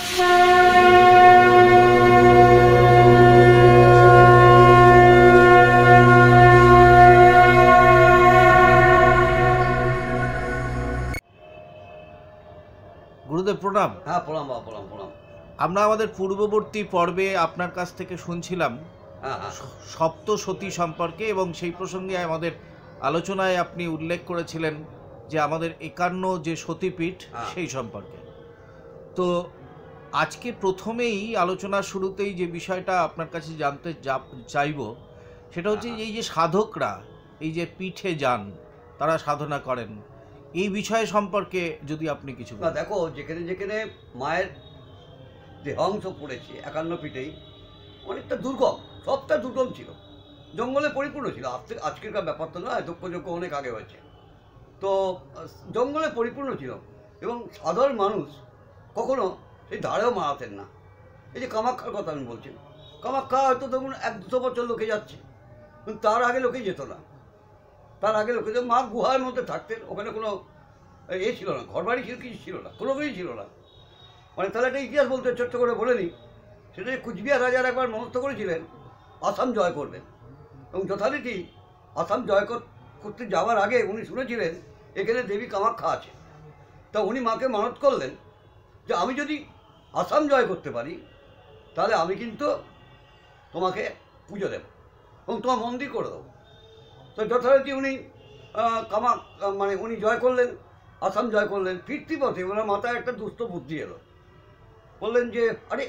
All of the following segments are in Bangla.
গুরুদেব প্রণাম হ্যাঁ প্রণাম বাবা প্রণাম প্রণাম আমরা আমাদের পূর্ববর্তী পর্বে আপনার কাছ থেকে শুনছিলাম হ্যাঁ, হ্যাঁ। সপ্ত সতী সম্পর্কে এবং সেই প্রসঙ্গে আমাদের আলোচনায় আপনি উল্লেখ করেছিলেন যে আমাদের একান্ন যে সতীপীঠ হ্যাঁ। সেই সম্পর্কে তো আজকে প্রথমেই আলোচনা শুরুতেই যে বিষয়টা আপনার কাছে জানতে চাইব সেটা হচ্ছে এই যে সাধকরা এই যে পিঠে যান তারা সাধনা করেন এই বিষয় সম্পর্কে যদি আপনি কিছু দেখো যেখানে যেখানে মায়ের দেহাংশ পড়েছে একান্ন পিঠেই অনেকটা দুর্গম সবটা দুর্গম ছিল জঙ্গলে পরিপূর্ণ ছিল আজ থেকে আজকেরকার ব্যাপার তো না যোগ্য অনেক আগে হয়েছে তো জঙ্গলে পরিপূর্ণ ছিল এবং সাধারণ মানুষ কখনো সেই ধারেও মারাতেন না এই যে কামাক্ষার কথা আমি বলছি কামাক্ষা হয়তো ধরুন এক দুশো বছর লোকে যাচ্ছে কিন্তু তার আগে লোকে যেত না তার আগে লোকে মা গুহার মধ্যে থাকতেন ওখানে কোনো এ ছিল না ঘর বাড়ি ছিল কিছু ছিল না কোনো কিছু ছিল না মানে তাহলে একটা ইতিহাস বলতে ছোট্ট করে বলে নিই সেটা যে কুচবিহার রাজার একবার মনস্থ করেছিলেন আসাম জয় করবেন এবং যথারীতি আসাম জয় করতে যাওয়ার আগে উনি শুনেছিলেন এখানে দেবী কামাক্ষা আছে তা উনি মাকে মানত করলেন যে আমি যদি আসাম জয় করতে পারি তাহলে আমি কিন্তু তোমাকে পুজো দেব এবং তোমার মন্দির করে দেবো তো যথারীতি উনি কামা মানে উনি জয় করলেন আসাম জয় করলেন ফিরতি পথে ওনার মাথায় একটা দুস্থ বুদ্ধি এলো বললেন যে আরে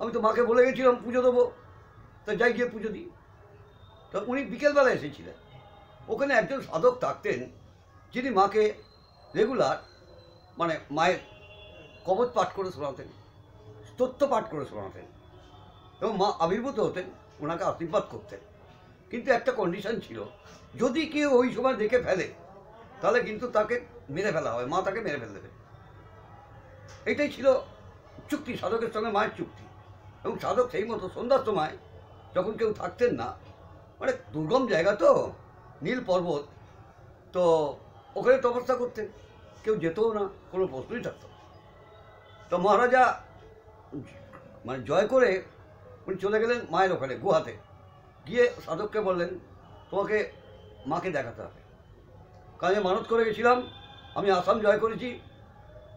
আমি তো মাকে বলে গেছিলাম পুজো দেবো তা যাই গিয়ে পুজো দিই তো উনি বিকেলবেলা এসেছিলেন ওখানে একজন সাধক থাকতেন যিনি মাকে রেগুলার মানে মায়ের কবচ পাঠ করে শোনাতেন স্তোত্র পাঠ করে শোনাতেন এবং মা আবির্ভূত হতেন ওনাকে আশীর্বাদ করতেন কিন্তু একটা কন্ডিশন ছিল যদি কেউ ওই সময় দেখে ফেলে তাহলে কিন্তু তাকে মেরে ফেলা হবে মা তাকে মেরে ফেলে দেবে এটাই ছিল চুক্তি সাধকের সঙ্গে মায়ের চুক্তি এবং সাধক সেই মতো সন্ধ্যার সময় যখন কেউ থাকতেন না মানে দুর্গম জায়গা তো নীল পর্বত তো ওখানে তপস্যা করতেন কেউ যেতেও না কোনো প্রশ্নই থাকতো তো মহারাজা মানে জয় করে উনি চলে গেলেন মায়ের ওখানে গুহাতে গিয়ে সাধককে বললেন তোমাকে মাকে দেখাতে হবে কাজে মানত করে গেছিলাম আমি আসাম জয় করেছি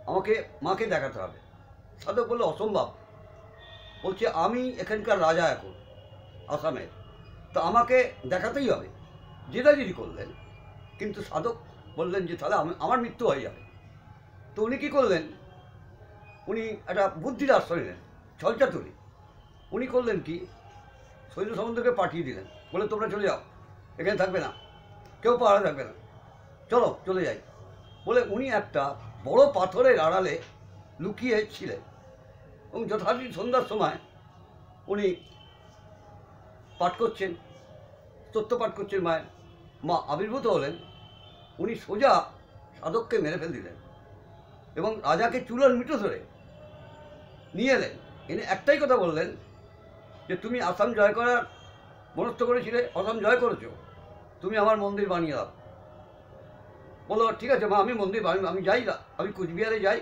আমাকে মাকে দেখাতে হবে সাধক বললো অসম্ভব বলছে আমি এখানকার রাজা এখন আসামের তো আমাকে দেখাতেই হবে যেটা যিনি করলেন কিন্তু সাধক বললেন যে তাহলে আমার মৃত্যু হয়ে যাবে তো উনি কী করলেন উনি একটা বুদ্ধির আশ্রয় নেন ছলচাতুরি উনি করলেন কি সৈন্য সম্বন্ধকে পাঠিয়ে দিলেন বলে তোমরা চলে যাও এখানে থাকবে না কেউ পাহাড়ে থাকবে না চলো চলে যাই বলে উনি একটা বড় পাথরের আড়ালে লুকিয়ে ছিলেন এবং যথারীতি সন্ধ্যার সময় উনি পাঠ করছেন তত্ত্ব পাঠ করছেন মায়ের মা আবির্ভূত হলেন উনি সোজা সাধককে মেরে ফেল দিলেন এবং রাজাকে চুলার মিটো ধরে নিয়ে এলেন এনে একটাই কথা বললেন যে তুমি আসাম জয় করার মনস্থ করেছিলে আসাম জয় করেছো তুমি আমার মন্দির বানিয়ে দাও বলো ঠিক আছে মা আমি মন্দির বানি আমি যাই না আমি কুচবিহারে যাই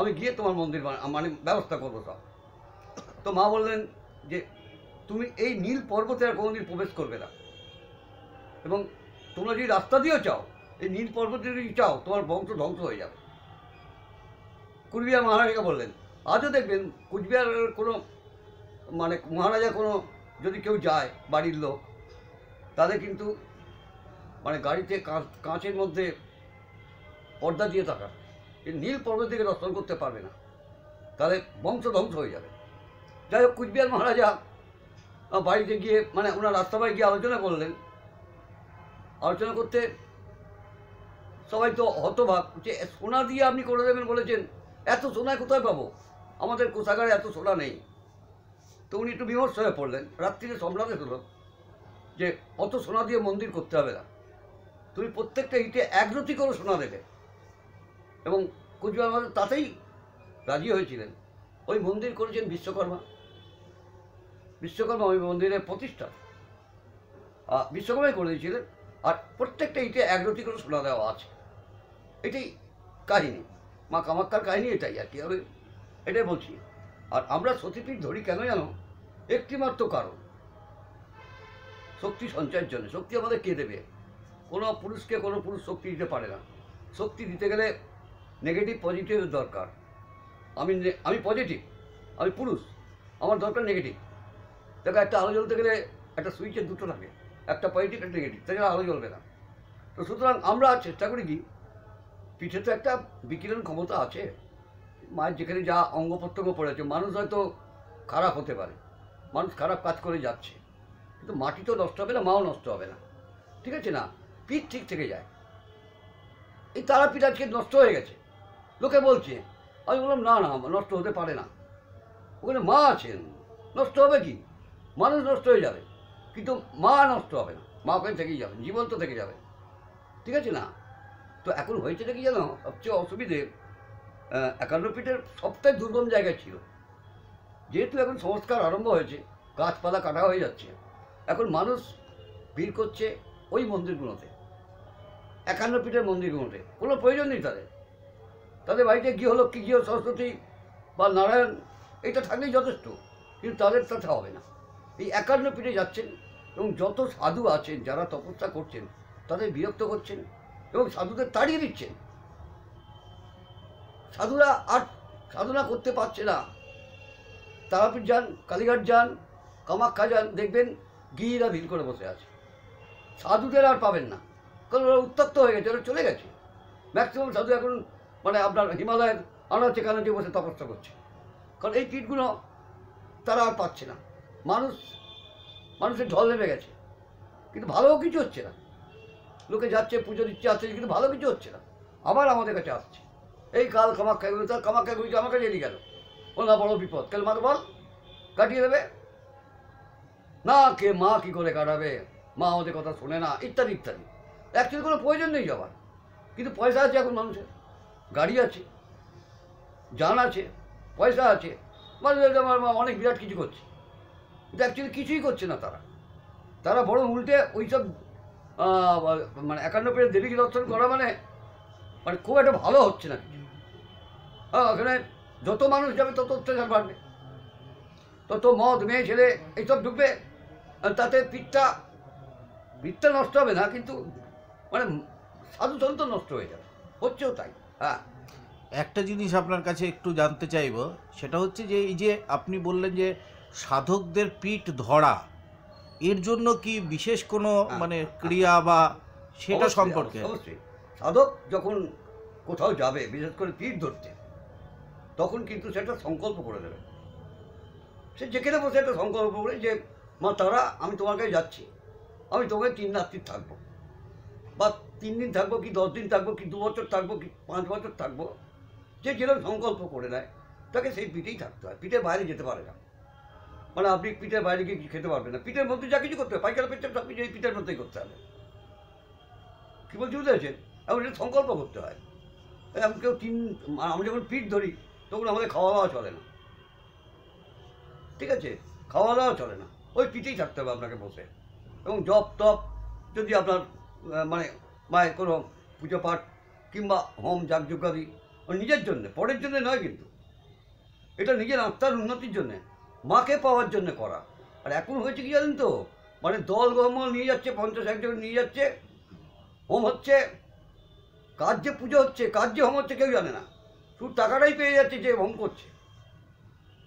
আমি গিয়ে তোমার মন্দির মানে ব্যবস্থা করবো সব তো মা বললেন যে তুমি এই নীল পর্বতে আর কোনোদিন প্রবেশ করবে না এবং তোমরা যদি রাস্তা দিয়েও চাও এই নীল পর্বতে যদি চাও তোমার বংশ ধ্বংস হয়ে যাবে কুচবিহার মহারাজকে বললেন আজও দেখবেন কুচবিহারের কোনো মানে মহারাজা কোনো যদি কেউ যায় বাড়ির লোক তাদের কিন্তু মানে গাড়িতে কাঁচের মধ্যে পর্দা দিয়ে থাকা নীল পর্বত থেকে দর্শন করতে পারবে না তাহলে বংশ ধ্বংস হয়ে যাবে যাই হোক কুচবিহার মহারাজা বাড়িতে গিয়ে মানে ওনার রাস্তাবাই গিয়ে আলোচনা করলেন আলোচনা করতে সবাই তো হতভাগ যে সোনা দিয়ে আপনি করে দেবেন বলেছেন এত সোনায় কোথায় পাবো আমাদের কোষাগারে এত সোনা নেই তো উনি একটু বিমর্ষ হয়ে পড়লেন রাত্রিরে সম্রাটে হলো যে অত সোনা দিয়ে মন্দির করতে হবে না তুমি প্রত্যেকটা ইটে একরতি করে সোনা দেবে এবং কুচবিহার মহারাজ তাতেই রাজি হয়েছিলেন ওই মন্দির করেছেন বিশ্বকর্মা বিশ্বকর্মা ওই মন্দিরের প্রতিষ্ঠা বিশ্বকর্মাই করে দিয়েছিলেন আর প্রত্যেকটা ইটে একরতি করে সোনা দেওয়া আছে এটাই কাহিনী মা কামাক্ষার কাহিনী এটাই আর কি আর এটাই বলছি আর আমরা সতীপীঠ ধরি কেন জানো একটিমাত্র কারণ শক্তি সঞ্চয়ের জন্য শক্তি আমাদের কে দেবে কোনো পুরুষকে কোনো পুরুষ শক্তি দিতে পারে না শক্তি দিতে গেলে নেগেটিভ পজিটিভ দরকার আমি আমি পজিটিভ আমি পুরুষ আমার দরকার নেগেটিভ দেখো একটা আলো জ্বলতে গেলে একটা সুইচের দুটো থাকে একটা পজিটিভ একটা নেগেটিভ তাই আলো জ্বলবে না তো সুতরাং আমরা চেষ্টা করি কি পিঠে তো একটা বিকিরণ ক্ষমতা আছে মায়ের যেখানে যা অঙ্গ প্রত্যঙ্গ পড়ে আছে মানুষ হয়তো খারাপ হতে পারে মানুষ খারাপ কাজ করে যাচ্ছে কিন্তু মাটি তো নষ্ট হবে না মাও নষ্ট হবে না ঠিক আছে না পিঠ ঠিক থেকে যায় এই তারাপীঠ আজকে নষ্ট হয়ে গেছে লোকে বলছে আমি বললাম না না নষ্ট হতে পারে না ওখানে মা আছেন নষ্ট হবে কি মানুষ নষ্ট হয়ে যাবে কিন্তু মা নষ্ট হবে না মা ওখানে থেকেই যাবে জীবন্ত থেকে যাবে ঠিক আছে না তো এখন হয়েছে কি জানো সবচেয়ে অসুবিধে একান্ন ফিটের সবথেকে দুর্গম জায়গা ছিল যেহেতু এখন সংস্কার আরম্ভ হয়েছে গাছপালা কাটা হয়ে যাচ্ছে এখন মানুষ ভিড় করছে ওই মন্দিরগুলোতে একান্ন ফিটের মন্দিরগুলোতে কোনো প্রয়োজন নেই তাদের তাদের বাড়িতে হলো কী গৃহ সরস্বতী বা নারায়ণ এটা থাকলেই যথেষ্ট কিন্তু তাদের তাতে হবে না এই একান্ন পিঠে যাচ্ছেন এবং যত সাধু আছেন যারা তপস্যা করছেন তাদের বিরক্ত করছেন এবং সাধুদের তাড়িয়ে দিচ্ছেন সাধুরা আর সাধনা করতে পারছে না তারাপীঠ যান কালীঘাট যান কামাক্ষা যান দেখবেন গিয়েরা ভিড় করে বসে আছে সাধুদের আর পাবেন না কারণ ওরা উত্তপ্ত হয়ে গেছে ওরা চলে গেছে ম্যাক্সিমাম সাধু এখন মানে আপনার হিমালয়ের আনাচে কানাচে বসে তপস্যা করছে কারণ এই কীটগুলো তারা আর পাচ্ছে না মানুষ মানুষের ঢল নেমে গেছে কিন্তু ভালো কিছু হচ্ছে না লোকে যাচ্ছে পুজো দিচ্ছে আসছে কিন্তু ভালো কিছু হচ্ছে না আবার আমাদের কাছে আসছে এই কাল এগুলো তার কামাখ্যাগুলিকে আমাকে নিয়ে গেল না বড় বিপদ কাল মাকে বল কাটিয়ে দেবে না কে মা কি করে কাটাবে মা ওদের কথা শোনে না ইত্যাদি ইত্যাদি অ্যাকচুয়ালি কোনো প্রয়োজন নেই যাবার কিন্তু পয়সা আছে এখন মানুষের গাড়ি আছে যান আছে পয়সা আছে মানে অনেক বিরাট কিছু করছে কিন্তু অ্যাকচুয়ালি কিছুই করছে না তারা তারা বড় উল্টে ওইসব মানে একান্ন পেজে দেবীকে দর্শন করা মানে মানে খুব একটা ভালো হচ্ছে না ওখানে যত মানুষ যাবে তত অত্যাচার বাড়বে তত মদ মেয়ে ছেলে এইসব ঢুকবে তাতে পিঠটা পিঠটা নষ্ট হবে না কিন্তু মানে সাধুতন্ত্র নষ্ট হয়ে যাবে হচ্ছেও তাই হ্যাঁ একটা জিনিস আপনার কাছে একটু জানতে চাইব সেটা হচ্ছে যে এই যে আপনি বললেন যে সাধকদের পিঠ ধরা এর জন্য কি বিশেষ কোনো হ্যাঁ, হ্যাঁ, মানে হ্যাঁ। ক্রিয়া বা সেটা সম্পর্কে সাধক যখন কোথাও যাবে বিশেষ করে পিঠ ধরতে তখন কিন্তু সেটা সংকল্প করে দেবে সে যেখানে বসে একটা সংকল্প করে যে মা তারা আমি তোমার কাছে যাচ্ছি আমি তোমাকে তিন রাত্রি থাকবো বা তিন দিন থাকবো কি দশ দিন থাকবো কি দু বছর থাকবো কি পাঁচ বছর থাকবো যে যেরকম সংকল্প করে নেয় তাকে সেই পিঠেই থাকতে হয় পিঠের বাইরে যেতে পারে না মানে আপনি পিঠের বাইরে গিয়ে খেতে পারবেন না পিঠের মধ্যে যা কিছু করতে হবে পাইকার পেটে সব কিছু এই পিঠের মধ্যেই করতে হবে কী বলছি বুঝতে পারছেন এবং এটা সংকল্প করতে হয় এবং কেউ তিন আমি যখন পিঠ ধরি তখন আমাদের খাওয়া দাওয়া চলে না ঠিক আছে খাওয়া দাওয়া চলে না ওই পিঠেই থাকতে হবে আপনাকে বসে এবং জপ তপ যদি আপনার মানে মায়ের কোনো পুজো পাঠ কিংবা হোম যাগযজ্ঞাদি নিজের জন্যে পরের জন্যে নয় কিন্তু এটা নিজের আত্মার উন্নতির জন্যে মাকে পাওয়ার জন্য করা আর এখন হয়েছে কি জানেন তো মানে দল গহমল নিয়ে যাচ্ছে পঞ্চাশ একজন নিয়ে যাচ্ছে হোম হচ্ছে কাজ যে পুজো হচ্ছে কাজ যে হোম হচ্ছে কেউ জানে না শুধু টাকাটাই পেয়ে যাচ্ছে যে হোম করছে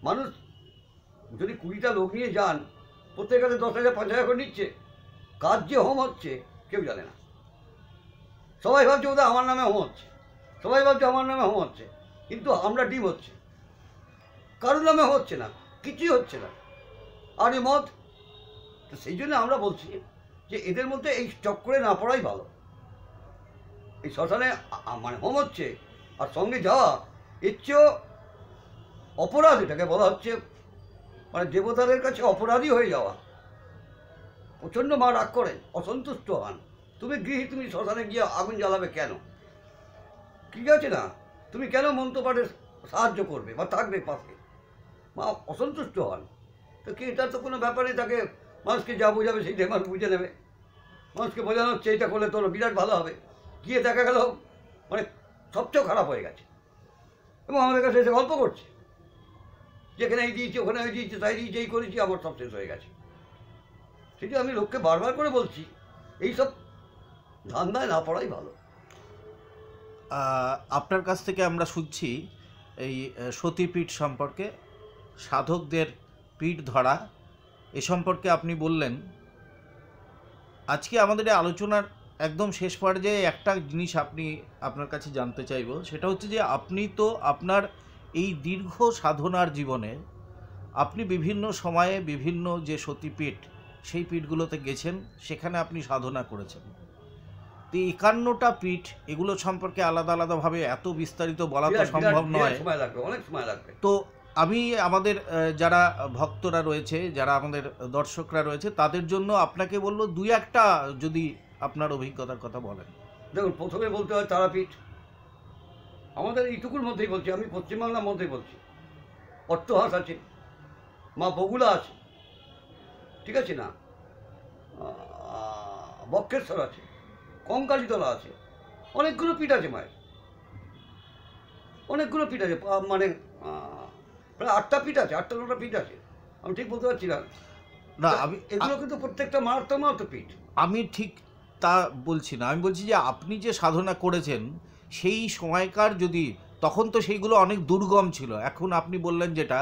মানুষ যদি কুড়িটা লোক নিয়ে যান প্রত্যেক কাছে দশ হাজার পাঁচ হাজার করে নিচ্ছে কাজ যে হোম হচ্ছে কেউ জানে না সবাই ভাবছে ওদের আমার নামে হোম হচ্ছে সবাই ভাবছে আমার নামে হোম হচ্ছে কিন্তু আমরা ডিম হচ্ছে কারোর নামে হচ্ছে না কিছুই হচ্ছে না আর এই মত সেই জন্য আমরা বলছি যে এদের মধ্যে এই করে না পড়াই ভালো এই শ্মশানে মানে হোম হচ্ছে আর সঙ্গে যাওয়া ইচ্ছে অপরাধ এটাকে বলা হচ্ছে মানে দেবতাদের কাছে অপরাধী হয়ে যাওয়া প্রচণ্ড মা রাগ করে অসন্তুষ্ট হন তুমি গৃহী তুমি শ্মশানে গিয়ে আগুন জ্বালাবে কেন ঠিক আছে না তুমি কেন মন্ত্রপাঠের সাহায্য করবে বা থাকবে পাশে মা অসন্তুষ্ট হন তো কি এটা তো কোনো ব্যাপারে তাকে মানুষকে যা বোঝাবে সেই মানুষ বুঝে নেবে মানুষকে বোঝানো হচ্ছে এটা করলে তোর বিরাট ভালো হবে গিয়ে দেখা গেল মানে সবচেয়ে খারাপ হয়ে গেছে এবং আমাদের কাছে এসে গল্প করছে যেখানে এই দিয়েছি ওখানে ওই দিয়েছি তাই দিয়েছি এই করেছি আবার সব শেষ হয়ে গেছে সেটি আমি লোককে বারবার করে বলছি এইসব ধান্দায় না পড়াই ভালো আপনার কাছ থেকে আমরা শুনছি এই সতীপীঠ সম্পর্কে সাধকদের পিঠ ধরা এ সম্পর্কে আপনি বললেন আজকে আমাদের এই আলোচনার একদম শেষ পর্যায়ে একটা জিনিস আপনি আপনার কাছে জানতে চাইব সেটা হচ্ছে যে আপনি তো আপনার এই দীর্ঘ সাধনার জীবনে আপনি বিভিন্ন সময়ে বিভিন্ন যে সতীপীঠ সেই পীঠগুলোতে গেছেন সেখানে আপনি সাধনা করেছেন তো একান্নটা পীঠ এগুলো সম্পর্কে আলাদা আলাদাভাবে এত বিস্তারিত বলা তো সম্ভব নয় তো আমি আমাদের যারা ভক্তরা রয়েছে যারা আমাদের দর্শকরা রয়েছে তাদের জন্য আপনাকে বললো দুই একটা যদি আপনার অভিজ্ঞতার কথা বলেন দেখুন প্রথমে বলতে হয় তারাপীঠ আমাদের এইটুকুর মধ্যেই বলছি আমি পশ্চিমবাংলার মধ্যেই বলছি অট্টহাস আছে মা বগুলা আছে ঠিক আছে না বক্ষেশ্বর আছে কঙ্কালীতলা আছে অনেকগুলো পিঠ আছে মায়ের অনেকগুলো পিঠ আছে মানে প্রায় আটটা পিঠ আছে আটটা নটা পিঠ আছে আমি ঠিক বলতে পারছি না না আমি এগুলো কিন্তু প্রত্যেকটা মারাত্মক মারাত্মক পিঠ আমি ঠিক তা বলছি না আমি বলছি যে আপনি যে সাধনা করেছেন সেই সময়কার যদি তখন তো সেইগুলো অনেক দুর্গম ছিল এখন আপনি বললেন যেটা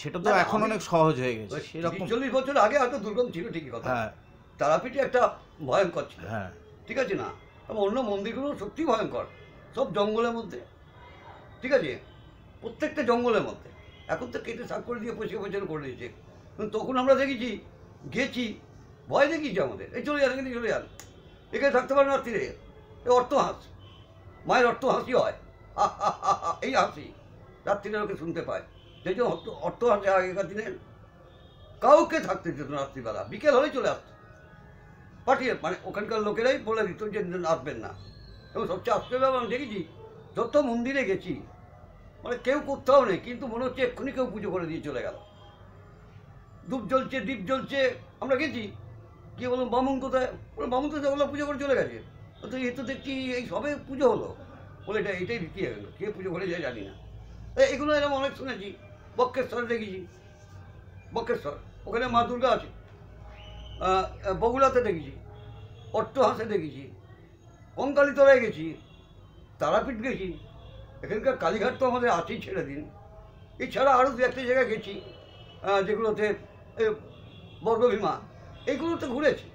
সেটা তো এখন অনেক সহজ হয়ে গেছে সেরকম চল্লিশ বছর আগে হয়তো দুর্গম ছিল ঠিকই কথা হ্যাঁ তারাপীঠে একটা ভয়ঙ্কর ছিল হ্যাঁ ঠিক আছে না এবং অন্য মন্দিরগুলো সত্যি ভয়ঙ্কর সব জঙ্গলের মধ্যে ঠিক আছে প্রত্যেকটা জঙ্গলের মধ্যে এখন তো কেটে সাপ করে দিয়ে পরিষ্কার পরিচ্ছন্ন করে দিয়েছে তখন আমরা দেখেছি গেছি ভয় দেখিয়েছি আমাদের এই চলে যান কিন্তু চলে যান এখানে থাকতে পারে না তীরে এ অর্থ হাসি মায়ের অর্থ হাসি হয় এই হাসি রাত্রিরে ওকে শুনতে পায় যে যে অর্থ হাসি আগেকার দিনের কাউকে থাকতে দিত না রাত্রিবেলা বিকেল হলেই চলে আসতো পাঠিয়ে মানে ওখানকার লোকেরাই বলে দিত যে আসবেন না এবং সবচেয়ে আশ্চর্য আমি দেখেছি যত মন্দিরে গেছি মানে কেউ কোথাও নেই কিন্তু মনে হচ্ছে এক্ষুনি কেউ পুজো করে দিয়ে চলে গেল ডুব জ্বলছে দ্বীপ জ্বলছে আমরা গেছি গিয়ে বললাম বামুন কোথায় বামুন কোথায় বললাম পুজো করে চলে গেছে তো এ তো দেখছি এই সবে পুজো হলো বলে এটা এটাই রীতি হয়ে গেল কে পুজো করে যায় জানি না এগুলো এরকম অনেক শুনেছি বক্ষেশ্বরে দেখেছি বক্ষেশ্বর ওখানে মা দুর্গা আছে বগুড়াতে দেখেছি অট্টহাসে দেখেছি কঙ্কালীতলায় গেছি তারাপীঠ গেছি এখানকার কালীঘাট তো আমাদের আছেই ছেড়ে দিন এছাড়া আরও দু একটা জায়গায় গেছি যেগুলোতে বর্গভীমা এগুলো তো ঘুরেছি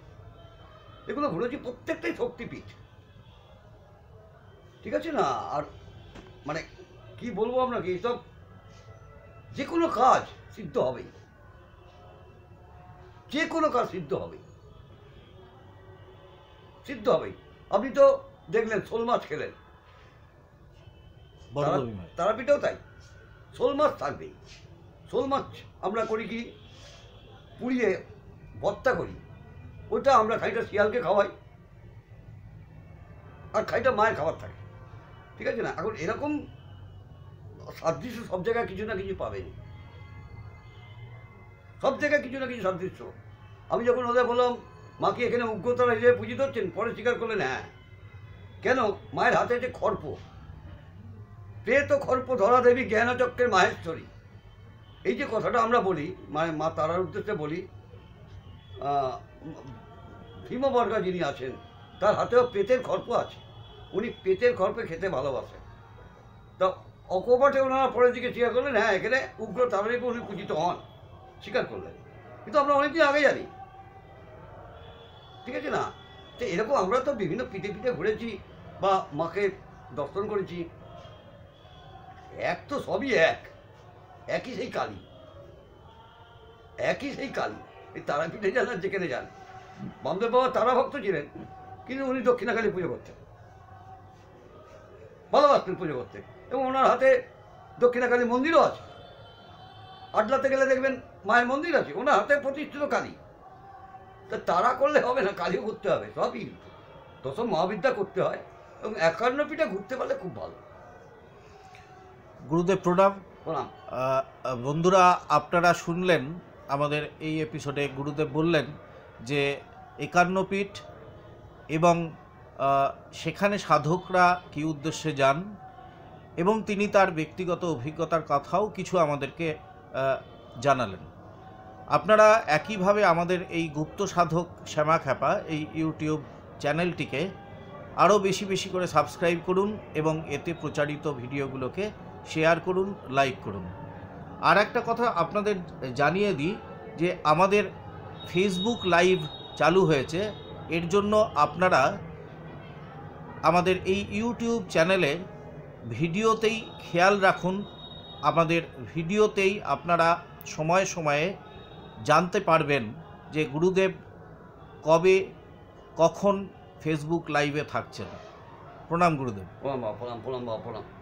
এগুলো ঘুরেছি প্রত্যেকটাই শক্তিপীঠ ঠিক আছে না আর মানে কি বলবো আপনাকে এইসব যে কোনো কাজ সিদ্ধ হবেই যে কোনো কাজ সিদ্ধ হবে সিদ্ধ হবে আপনি তো দেখলেন শোল মাছ খেলেন তারাপীঠেও তাই শোল মাছ থাকবেই শোল মাছ আমরা করি কি পুড়িয়ে ভর্তা করি ওটা আমরা খাইটা শিয়ালকে খাওয়াই আর খাইটা মায়ের খাবার থাকে ঠিক আছে না এখন এরকম সাদৃশ্য সব জায়গায় কিছু না কিছু পাবেন সব জায়গায় কিছু না কিছু সাদৃশ্য আমি যখন ওদের বললাম মাকে এখানে উগ্রতারা হিসেবে পুজিত ধরছেন পরে স্বীকার করলেন হ্যাঁ কেন মায়ের হাতে যে খর্প তো খর্প ধরা দেবী জ্ঞানচক্রের মাহেশ্বরী এই যে কথাটা আমরা বলি মানে মা তারার উদ্দেশ্যে বলি ভীমবর্গা যিনি আছেন তার হাতেও পেটের খর্প আছে উনি পেটের খর্পে খেতে ভালোবাসেন তা অকপটে ওনারা পরের দিকে চিকা করলেন হ্যাঁ এখানে উগ্র তাদেরকে উনি পূজিত হন স্বীকার করলেন কিন্তু আমরা অনেকদিন আগে জানি ঠিক আছে না তো এরকম আমরা তো বিভিন্ন পিঠে পিঠে ঘুরেছি বা মাকে দর্শন করেছি এক তো সবই এক একই সেই কালী একই সেই কালী এই তারাপীঠে যান আর যেখানে যান বামদেব বাবা তারা ভক্ত ছিলেন কিন্তু উনি দক্ষিণাকালী পুজো করতেন ভালোবাসতেন পুজো করতে এবং ওনার হাতে দক্ষিণাকালী মন্দিরও আছে আটলাতে গেলে দেখবেন মায়ের মন্দির আছে ওনার হাতে প্রতিষ্ঠিত কালী তা তারা করলে হবে না কালীও করতে হবে সবই দশম মহাবিদ্যা করতে হয় এবং একান্ন ঘুরতে পারলে খুব ভালো গুরুদেব প্রণাম প্রণাম বন্ধুরা আপনারা শুনলেন আমাদের এই এপিসোডে গুরুদেব বললেন যে একান্নপীঠ এবং সেখানে সাধকরা কি উদ্দেশ্যে যান এবং তিনি তার ব্যক্তিগত অভিজ্ঞতার কথাও কিছু আমাদেরকে জানালেন আপনারা একইভাবে আমাদের এই গুপ্ত সাধক শ্যামা খ্যাপা এই ইউটিউব চ্যানেলটিকে আরও বেশি বেশি করে সাবস্ক্রাইব করুন এবং এতে প্রচারিত ভিডিওগুলোকে শেয়ার করুন লাইক করুন আর একটা কথা আপনাদের জানিয়ে দিই যে আমাদের ফেসবুক লাইভ চালু হয়েছে এর জন্য আপনারা আমাদের এই ইউটিউব চ্যানেলে ভিডিওতেই খেয়াল রাখুন আমাদের ভিডিওতেই আপনারা সময়ে সময়ে জানতে পারবেন যে গুরুদেব কবে কখন ফেসবুক লাইভে থাকছেন প্রণাম গুরুদেব প্রণাম প্রণাম প্রণাম প্রণাম